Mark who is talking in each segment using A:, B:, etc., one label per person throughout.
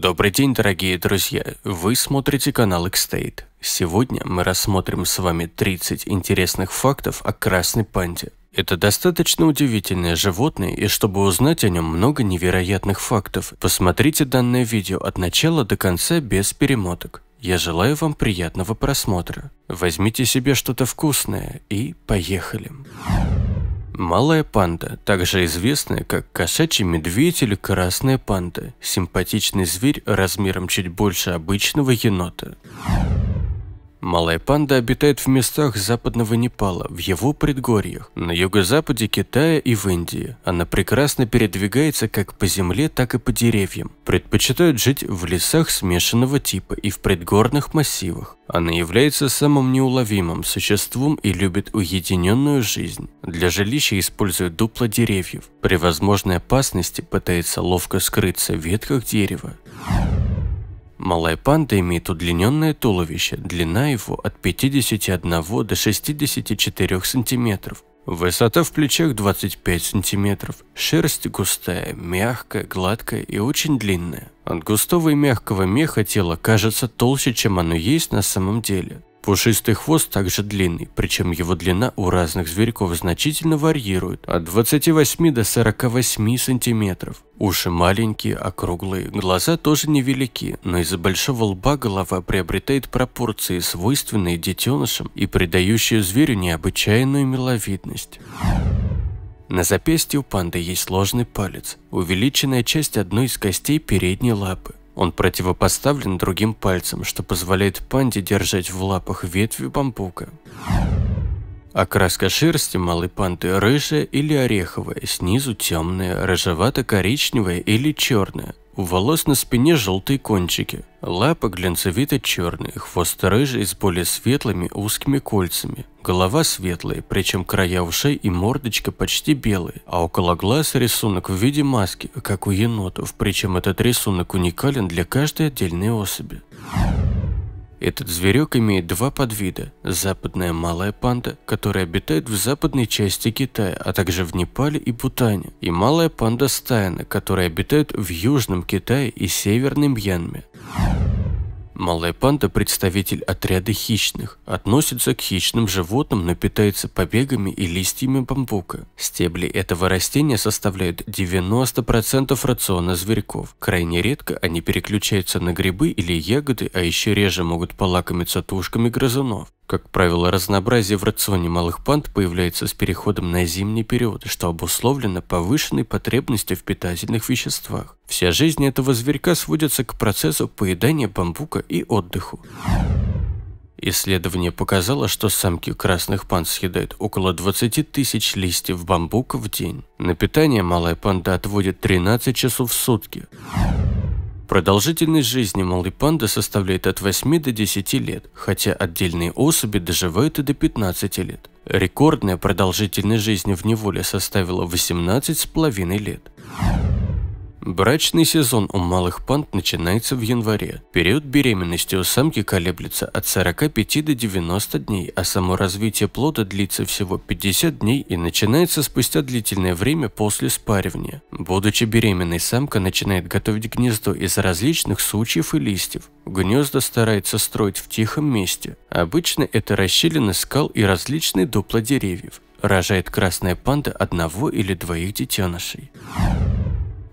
A: Добрый день, дорогие друзья! Вы смотрите канал x Сегодня мы рассмотрим с вами 30 интересных фактов о красной панде. Это достаточно удивительное животное, и чтобы узнать о нем много невероятных фактов, посмотрите данное видео от начала до конца без перемоток. Я желаю вам приятного просмотра. Возьмите себе что-то вкусное и поехали! Поехали! Малая панда, также известная как кошачий медведь или красная панда, симпатичный зверь размером чуть больше обычного енота. Малая панда обитает в местах западного Непала, в его предгорьях, на юго-западе Китая и в Индии. Она прекрасно передвигается как по земле, так и по деревьям. Предпочитает жить в лесах смешанного типа и в предгорных массивах. Она является самым неуловимым существом и любит уединенную жизнь. Для жилища использует дупла деревьев. При возможной опасности пытается ловко скрыться в ветках дерева. Малая панда имеет удлиненное туловище, длина его от 51 до 64 см, высота в плечах 25 см, шерсть густая, мягкая, гладкая и очень длинная. От густого и мягкого меха тело кажется толще, чем оно есть на самом деле. Пушистый хвост также длинный, причем его длина у разных зверьков значительно варьирует от 28 до 48 сантиметров. Уши маленькие, округлые, глаза тоже невелики, но из-за большого лба голова приобретает пропорции, свойственные детенышам и придающие зверю необычайную миловидность. На запястье у панды есть сложный палец, увеличенная часть одной из костей передней лапы. Он противопоставлен другим пальцем, что позволяет панде держать в лапах ветви бамбука. Окраска шерсти малой панды рыжая или ореховая, снизу темная, рыжевато-коричневая или черная, у волос на спине желтые кончики, лапы глянцевито-черные, хвост рыжий с более светлыми узкими кольцами, голова светлая, причем края ушей и мордочка почти белые, а около глаз рисунок в виде маски, как у енотов, причем этот рисунок уникален для каждой отдельной особи. Этот зверек имеет два подвида – западная малая панда, которая обитает в западной части Китая, а также в Непале и Бутане, и малая панда стайна которая обитает в южном Китае и северном Мьянме. Малая панда – представитель отряда хищных, относится к хищным животным, но питается побегами и листьями бамбука. Стебли этого растения составляют 90% рациона зверьков. Крайне редко они переключаются на грибы или ягоды, а еще реже могут полакомиться тушками грызунов. Как правило, разнообразие в рационе малых панд появляется с переходом на зимний период, что обусловлено повышенной потребностью в питательных веществах. Вся жизнь этого зверька сводится к процессу поедания бамбука и отдыху. Исследование показало, что самки красных панд съедают около 20 тысяч листьев бамбука в день. На питание малая панда отводит 13 часов в сутки. Продолжительность жизни малой панды составляет от 8 до 10 лет, хотя отдельные особи доживают и до 15 лет. Рекордная продолжительность жизни в неволе составила 18,5 лет. Брачный сезон у малых панд начинается в январе. Период беременности у самки колеблется от 45 до 90 дней, а само развитие плода длится всего 50 дней и начинается спустя длительное время после спаривания. Будучи беременной, самка начинает готовить гнездо из различных сучьев и листьев. Гнезда старается строить в тихом месте. Обычно это расщелины скал и различные дупла деревьев. Рожает красная панда одного или двоих детенышей.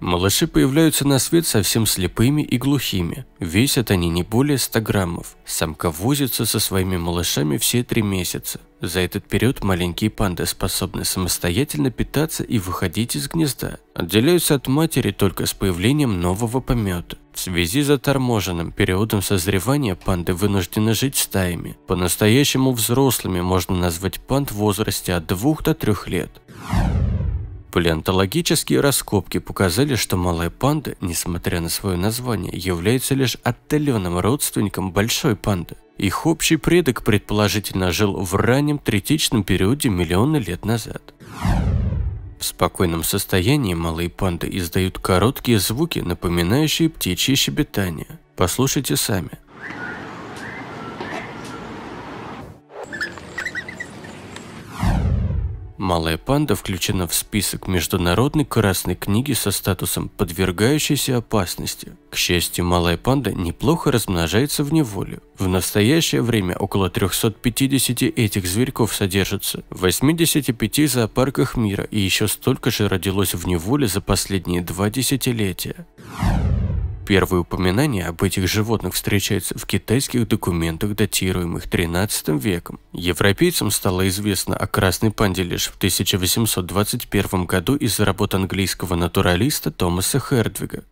A: Малыши появляются на свет совсем слепыми и глухими. Весят они не более 100 граммов. Самка возится со своими малышами все три месяца. За этот период маленькие панды способны самостоятельно питаться и выходить из гнезда. Отделяются от матери только с появлением нового помета. В связи с заторможенным периодом созревания панды вынуждены жить стаями. По-настоящему взрослыми можно назвать панд в возрасте от 2 до 3 лет. Палеонтологические раскопки показали, что малая панда, несмотря на свое название, является лишь отдаленным родственником большой панды. Их общий предок предположительно жил в раннем третичном периоде миллионы лет назад. В спокойном состоянии малые панды издают короткие звуки, напоминающие птичье щебетание. Послушайте сами. Малая панда включена в список Международной Красной книги со статусом «подвергающейся опасности». К счастью, малая панда неплохо размножается в неволе. В настоящее время около 350 этих зверьков содержится в 85 зоопарках мира и еще столько же родилось в неволе за последние два десятилетия. Первые упоминания об этих животных встречаются в китайских документах, датируемых XIII веком. Европейцам стало известно о красной панде лишь в 1821 году из работ английского натуралиста Томаса Хердвига.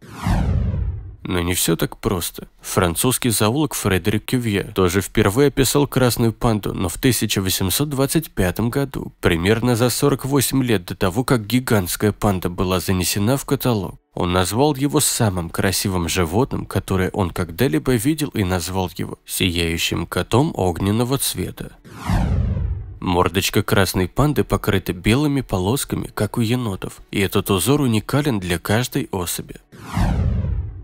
A: Но не все так просто. Французский зоолог Фредерик Кювье тоже впервые описал красную панду, но в 1825 году, примерно за 48 лет до того, как гигантская панда была занесена в каталог. Он назвал его самым красивым животным, которое он когда-либо видел и назвал его «сияющим котом огненного цвета». Мордочка красной панды покрыта белыми полосками, как у енотов, и этот узор уникален для каждой особи.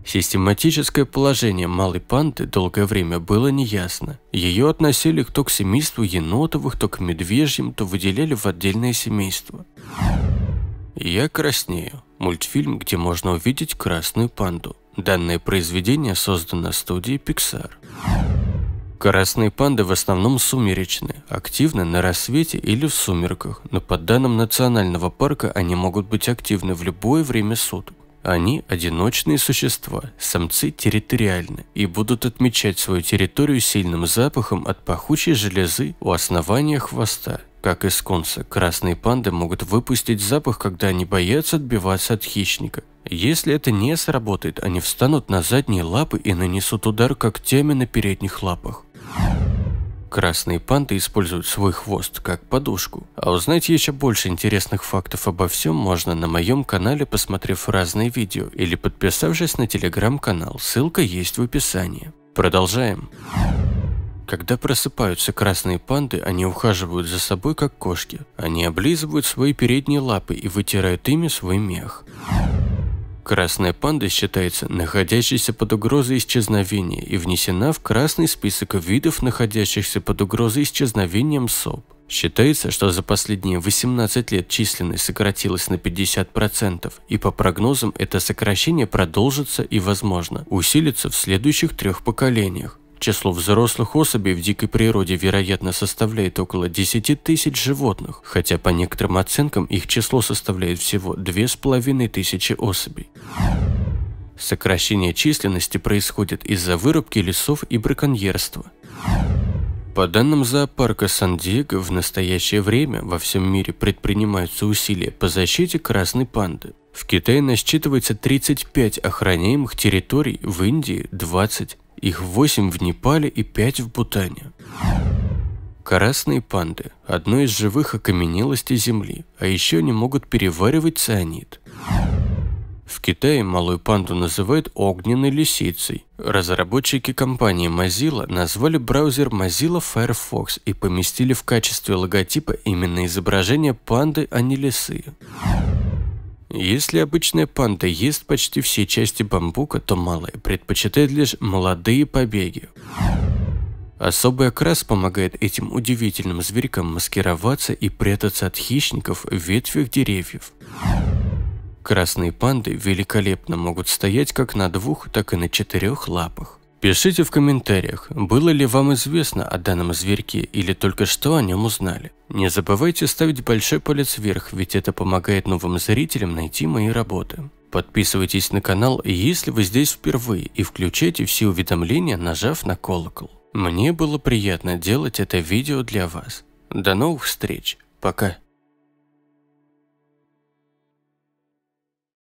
A: Систематическое положение малой панды долгое время было неясно. Ее относили то к семейству енотовых, то к медвежьим, то выделяли в отдельное семейство. «Я краснею» – мультфильм, где можно увидеть красную панду. Данное произведение создано студией Pixar. Красные панды в основном сумеречны, активны на рассвете или в сумерках, но по данным национального парка они могут быть активны в любое время суток. Они одиночные существа, самцы территориальны и будут отмечать свою территорию сильным запахом от пахучей железы у основания хвоста. Как из конца, красные панды могут выпустить запах, когда они боятся отбиваться от хищника. Если это не сработает, они встанут на задние лапы и нанесут удар когтями на передних лапах. Красные панты используют свой хвост как подушку. А узнать еще больше интересных фактов обо всем можно на моем канале, посмотрев разные видео или подписавшись на телеграм-канал, ссылка есть в описании. Продолжаем. Когда просыпаются красные панды, они ухаживают за собой как кошки. Они облизывают свои передние лапы и вытирают ими свой мех. Красная панда считается находящейся под угрозой исчезновения и внесена в красный список видов, находящихся под угрозой исчезновения МСОП. Считается, что за последние 18 лет численность сократилась на 50%, и по прогнозам это сокращение продолжится и, возможно, усилится в следующих трех поколениях. Число взрослых особей в дикой природе, вероятно, составляет около 10 тысяч животных, хотя по некоторым оценкам их число составляет всего 2500 особей. Сокращение численности происходит из-за вырубки лесов и браконьерства. По данным зоопарка Сан-Диего, в настоящее время во всем мире предпринимаются усилия по защите красной панды. В Китае насчитывается 35 охраняемых территорий, в Индии – 20, их 8 в Непале и 5 в Бутане. Красные панды – одно из живых окаменелостей Земли, а еще они могут переваривать цианид. В Китае малую панду называют огненной лисицей. Разработчики компании Mozilla назвали браузер Mozilla Firefox и поместили в качестве логотипа именно изображение панды, а не лисы. Если обычная панда ест почти все части бамбука, то малая предпочитает лишь молодые побеги. Особый окрас помогает этим удивительным зверькам маскироваться и прятаться от хищников в ветвях деревьев. Красные панды великолепно могут стоять как на двух, так и на четырех лапах. Пишите в комментариях, было ли вам известно о данном зверьке или только что о нем узнали. Не забывайте ставить большой палец вверх, ведь это помогает новым зрителям найти мои работы. Подписывайтесь на канал, если вы здесь впервые, и включайте все уведомления, нажав на колокол. Мне было приятно делать это видео для вас. До новых встреч. Пока.